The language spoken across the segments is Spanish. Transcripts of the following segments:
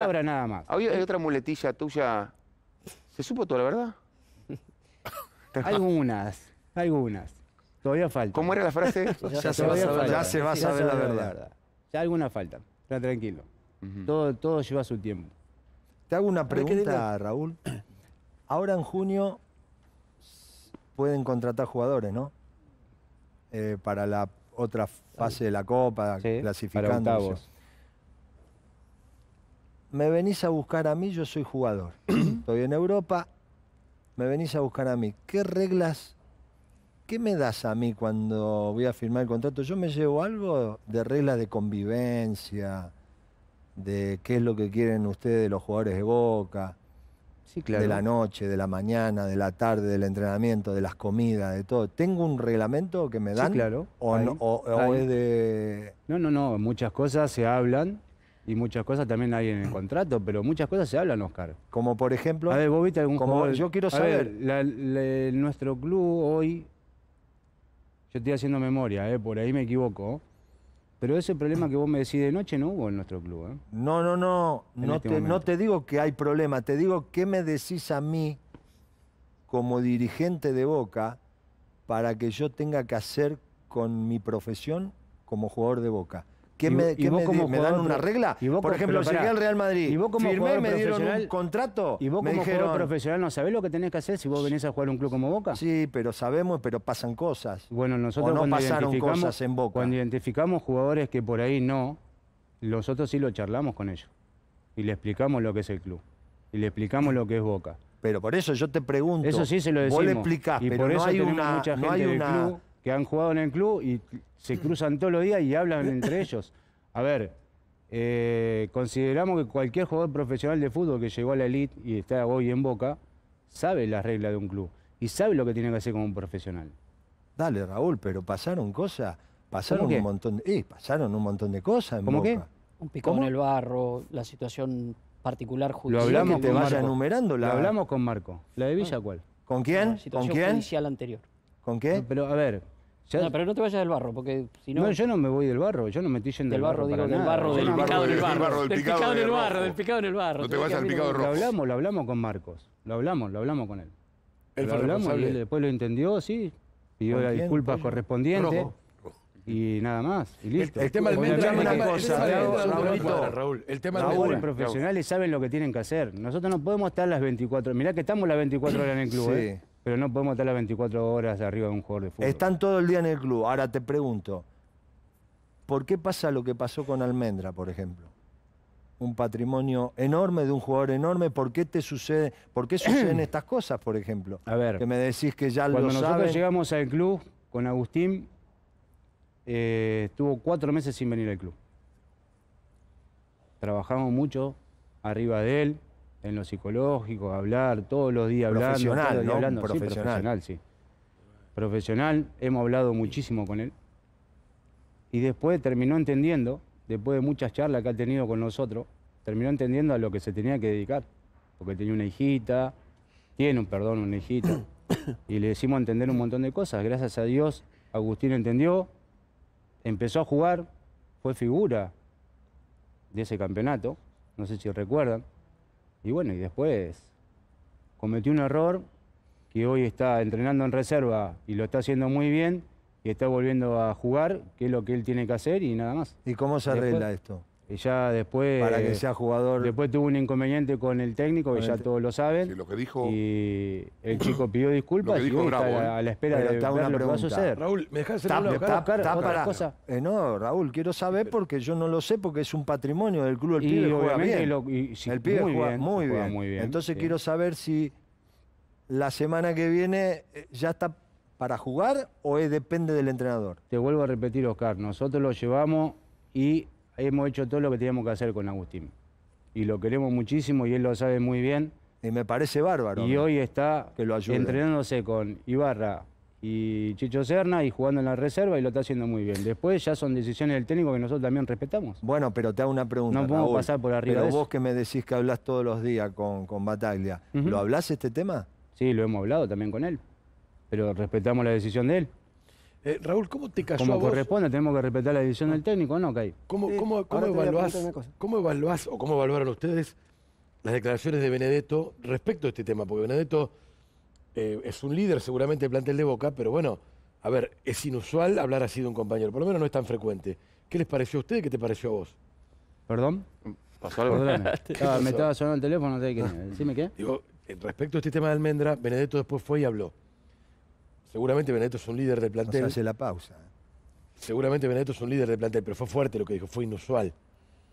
habrá nada más. Ah, Hay, otra muletilla tuya. ¿Se supo toda la verdad? algunas, algunas. Todavía falta. ¿Cómo era la frase? ya, se va a saber, ya se va a saber la verdad. Ya alguna falta. tranquilo. todo, todo lleva su tiempo. Te hago una pregunta, Raúl. Ahora en junio pueden contratar jugadores, ¿no? Eh, para la otra fase de la Copa, clasificando me venís a buscar a mí, yo soy jugador, estoy en Europa, me venís a buscar a mí. ¿Qué reglas, qué me das a mí cuando voy a firmar el contrato? Yo me llevo algo de reglas de convivencia, de qué es lo que quieren ustedes los jugadores de Boca, sí, claro. de la noche, de la mañana, de la tarde, del entrenamiento, de las comidas, de todo. ¿Tengo un reglamento que me dan? Sí, claro. ¿O, es de...? No, no, no, muchas cosas se hablan y muchas cosas también hay en el contrato, pero muchas cosas se hablan, Oscar. Como por ejemplo. A ver, vos viste algún como Yo quiero saber. nuestro club hoy. Yo estoy haciendo memoria, eh, por ahí me equivoco. Pero ese problema que vos me decís de noche no hubo en nuestro club. Eh. No, no, no. No, este te, no te, digo que hay problema. Te digo qué me decís a mí como dirigente de Boca para que yo tenga que hacer con mi profesión como jugador de Boca que me, me, me dan una regla? Por ejemplo, llegué al Real Madrid, y firmé, me dieron un contrato. ¿Y vos como profesional no sabés lo que tenés que hacer si vos venís a jugar un club como Boca? Sí, pero sabemos, pero pasan cosas. Bueno, nosotros no pasaron cosas en Boca. Cuando identificamos jugadores que por ahí no, nosotros sí lo charlamos con ellos. Y le explicamos lo que es el club. Y le explicamos lo que es Boca. Pero por eso yo te pregunto. Eso sí se lo decimos. Vos le y pero por eso hay una, mucha que han jugado en el club y se mm. cruzan todos los días y hablan entre ellos. A ver, eh, consideramos que cualquier jugador profesional de fútbol que llegó a la elite y está hoy en Boca, sabe las reglas de un club y sabe lo que tiene que hacer como un profesional. Dale, Raúl, pero pasaron cosas, pasaron un montón, de, eh, pasaron un montón de cosas ¿Cómo Qué? Un picón en el barro, la situación particular judicial. Lo hablamos te vaya enumerando. Lo hablamos con Marco. ¿La de Villa ah. cuál? ¿Con quién? La situación ¿Con quién? judicial anterior. ¿Con qué? pero a ver. No, pero no te vayas del barro, porque si no. No, yo no me voy del barro, yo no me estoy yendo del barro, digo, del barro, del picado en el del barro, del picado en el barro, del picado en el barro. No te vayas al picado rojo. Lo hablamos, lo hablamos con Marcos, lo hablamos, lo hablamos con él. lo hablamos después lo entendió, sí, pidió la disculpa correspondiente y nada más, y listo. el tema del Obviamente es una cosa, el Raúl, el tema del Los profesionales saben lo que tienen que hacer. Nosotros no podemos estar las 24 Mirá que estamos las 24 horas en el club. Sí. ¿eh? pero no podemos estar las 24 horas arriba de un jugador de fútbol. Están todo el día en el club. Ahora te pregunto, ¿por qué pasa lo que pasó con Almendra, por ejemplo? Un patrimonio enorme de un jugador enorme. ¿Por qué te sucede? ¿Por qué suceden estas cosas, por ejemplo? A ver. Que me decís que ya lo Cuando nosotros llegamos al club con Agustín, eh, estuvo cuatro meses sin venir al club. Trabajamos mucho arriba de él, en lo psicológico, hablar todos los días hablando. Profesional, ¿no? Profesional. Sí, profesional, Profesional, hemos hablado muchísimo con él. Y después terminó entendiendo, después de muchas charlas que ha tenido con nosotros, terminó entendiendo a lo que se tenía que dedicar. Porque tenía una hijita, tiene, un perdón, una hijita. y le decimos entender un montón de cosas. Gracias a Dios, Agustín entendió, empezó a jugar, fue figura de ese campeonato, no sé si recuerdan. Y bueno, y después cometió un error que hoy está entrenando en reserva y lo está haciendo muy bien y está volviendo a jugar, que es lo que él tiene que hacer y nada más. ¿Y cómo se arregla esto? Y ya después. Para que sea jugador. Después tuvo un inconveniente con el técnico, que ya todos lo saben. Sí, lo que dijo. Y el chico pidió disculpas y está a, la espera de ver que va a suceder. Raúl, ¿me dejás hacer una para... cosa? Eh, no, Raúl, quiero saber porque yo no lo sé, porque es un patrimonio del club. El pibe juega bien. el pibe muy juega, bien, muy, bien. Entonces quiero saber si la semana que viene eh, ya está para jugar o es, depende del entrenador. Te vuelvo a repetir, Oscar. Nosotros lo llevamos y hemos hecho todo lo que teníamos que hacer con Agustín. Y lo queremos muchísimo y él lo sabe muy bien. Y me parece bárbaro. Y hoy está entrenándose con Ibarra y Chicho Serna y jugando en la reserva y lo está haciendo muy bien. Después ya son decisiones del técnico que nosotros también respetamos. Bueno, pero te hago una pregunta. No podemos pasar por arriba. Pero vos que me decís que hablas todos los días con, con Bataglia, ¿lo hablas este tema? Sí, lo hemos hablado también con él. Pero respetamos la decisión de él. Eh, Raúl, ¿cómo te cayó Como corresponde, tenemos que respetar la decisión del técnico, ¿no, Kai? ¿Cómo, evaluás, o cómo evaluaron ustedes las declaraciones de Benedetto respecto a este tema? Porque Benedetto eh, es un líder seguramente del plantel de Boca, pero bueno, a ver, es inusual hablar así de un compañero, por lo menos no es tan frecuente. ¿Qué les pareció a ustedes qué te pareció a vos? ¿Perdón? ¿Pasó algo? Estaba, ah, me estaba sonando el teléfono, no sé qué. Decime qué. Digo, eh, respecto a este tema de Almendra, Benedetto después fue y habló. Seguramente Benedetto es un líder de plantel. hace la pausa. ¿eh? Seguramente Benedetto es un líder de plantel, pero fue fuerte lo que dijo, fue inusual.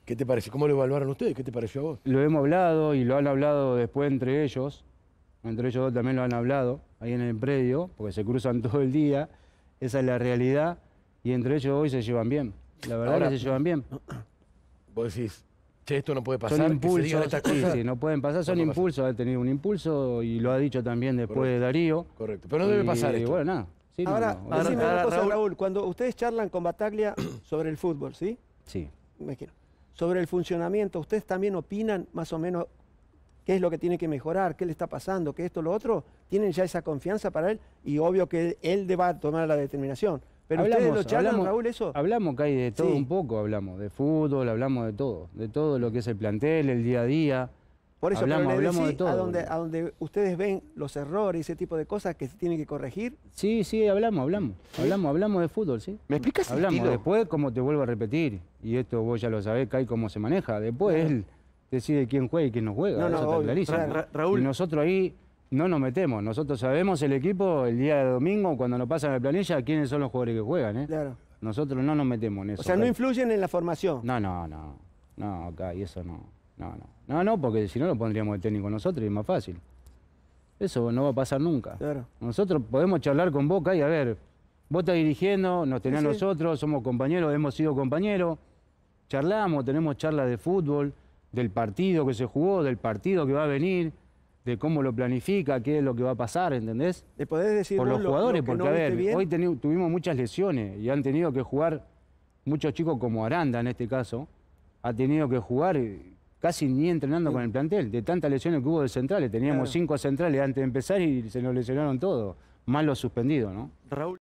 ¿Qué te parece? ¿Cómo lo evaluaron ustedes? ¿Qué te pareció a vos? Lo hemos hablado y lo han hablado después entre ellos. Entre ellos dos también lo han hablado ahí en el predio, porque se cruzan todo el día. Esa es la realidad. Y entre ellos hoy se llevan bien. La verdad es que se llevan bien. Vos decís, esto no puede pasar. Son impulsos, no pueden pasar, son impulsos, ha tenido un impulso y lo ha dicho también después de Darío. Correcto, pero no debe pasar Bueno, nada. ahora, decime una cosa, Raúl. cuando ustedes charlan con Bataglia sobre el fútbol, ¿sí? Sí. Me sobre el funcionamiento, ¿ustedes también opinan más o menos qué es lo que tiene que mejorar, qué le está pasando, qué esto, lo otro? ¿Tienen ya esa confianza para él? Y obvio que él a tomar la determinación. Pero hablamos, ustedes lo charlan, Raúl, eso. Hablamos, Kai, de todo un poco, hablamos de fútbol, hablamos de todo, de todo lo que es el plantel, el día a día. Por eso hablamos, hablamos de todo. A donde, a donde ustedes ven los errores y ese tipo de cosas que se tienen que corregir. Sí, sí, hablamos, hablamos. Hablamos, hablamos de fútbol, sí. ¿Me explicas Hablamos después, como te vuelvo a repetir, y esto vos ya lo sabés, hay cómo se maneja. Después él decide quién juega y quién no juega. Raúl. Y nosotros ahí no nos metemos. Nosotros sabemos el equipo el día de domingo, cuando nos pasan la planilla, quiénes son los jugadores que juegan. ¿eh? Claro. Nosotros no nos metemos en eso. O sea, no influyen en la formación. No, no, no. No, acá, y eso no. No, no. No, no, porque si no lo pondríamos de técnico nosotros y es más fácil. Eso no va a pasar nunca. Claro. Nosotros podemos charlar con Boca y a ver, vos estás dirigiendo, nos tenés nosotros, somos compañeros, hemos sido compañeros, charlamos, tenemos charlas de fútbol, del partido que se jugó, del partido que va a venir de cómo lo planifica, qué es lo que va a pasar, ¿entendés? ¿Le podés decir por los jugadores, porque a ver, hoy tuvimos muchas lesiones y han tenido que jugar muchos chicos como Aranda en este caso, ha tenido que jugar casi ni entrenando con el plantel, de tantas lesiones que hubo de centrales, teníamos cinco centrales antes de empezar y se nos lesionaron todos, más los suspendidos, ¿no? Raúl